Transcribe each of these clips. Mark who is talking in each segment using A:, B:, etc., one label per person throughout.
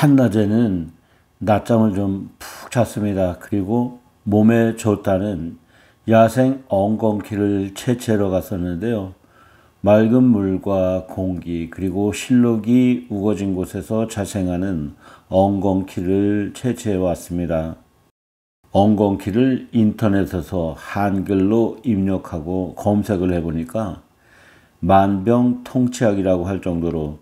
A: 한낮에는 낮잠을 좀 푹 잤습니다. 그리고 몸에 좋다는 야생 엉겅퀴를 채채러 갔었는데요. 맑은 물과 공기 그리고 실록이 우거진 곳에서 자생하는 엉겅퀴를 채취해 왔습니다. 엉겅퀴를 인터넷에서 한글로 입력하고 검색을 해보니까 만병통치약이라고 할 정도로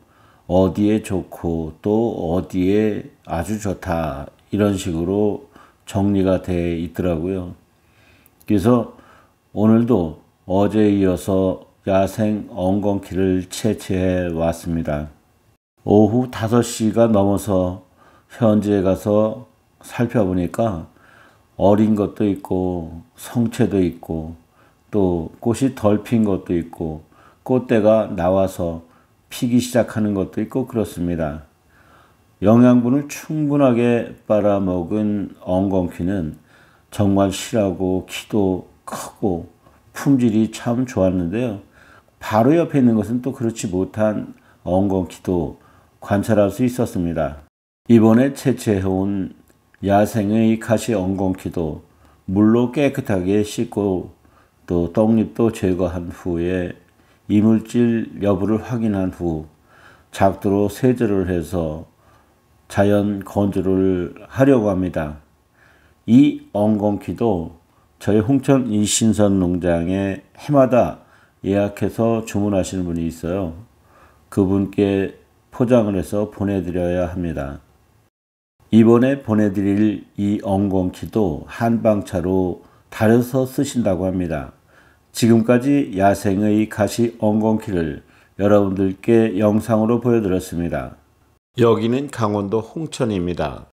A: 어디에 좋고 또 어디에 아주 좋다 이런 식으로 정리가 돼 있더라고요. 그래서 오늘도 어제 이어서 야생 엉겅퀴를 채취해 왔습니다. 오후 5시가 넘어서 현지에 가서 살펴보니까 어린 것도 있고 성체도 있고 또 꽃이 덜 핀 것도 있고 꽃대가 나와서 피기 시작하는 것도 있고 그렇습니다. 영양분을 충분하게 빨아먹은 엉겅퀴는 정말 실하고 키도 크고 품질이 참 좋았는데요. 바로 옆에 있는 것은 또 그렇지 못한 엉겅퀴도 관찰할 수 있었습니다. 이번에 채취해온 야생의 가시 엉겅퀴도 물로 깨끗하게 씻고 또 떡잎도 제거한 후에 이물질 여부를 확인한 후작두로 세제를 해서 자연 건조를 하려고 합니다. 이 엉겅퀴도 저희 홍천 이신선 농장에 해마다 예약해서 주문하시는 분이 있어요. 그분께 포장을 해서 보내드려야 합니다. 이번에 보내드릴 이 엉겅퀴도 한방차로 다려서 쓰신다고 합니다. 지금까지 야생의 가시 엉겅퀴를 여러분들께 영상으로 보여드렸습니다. 여기는 강원도 홍천입니다.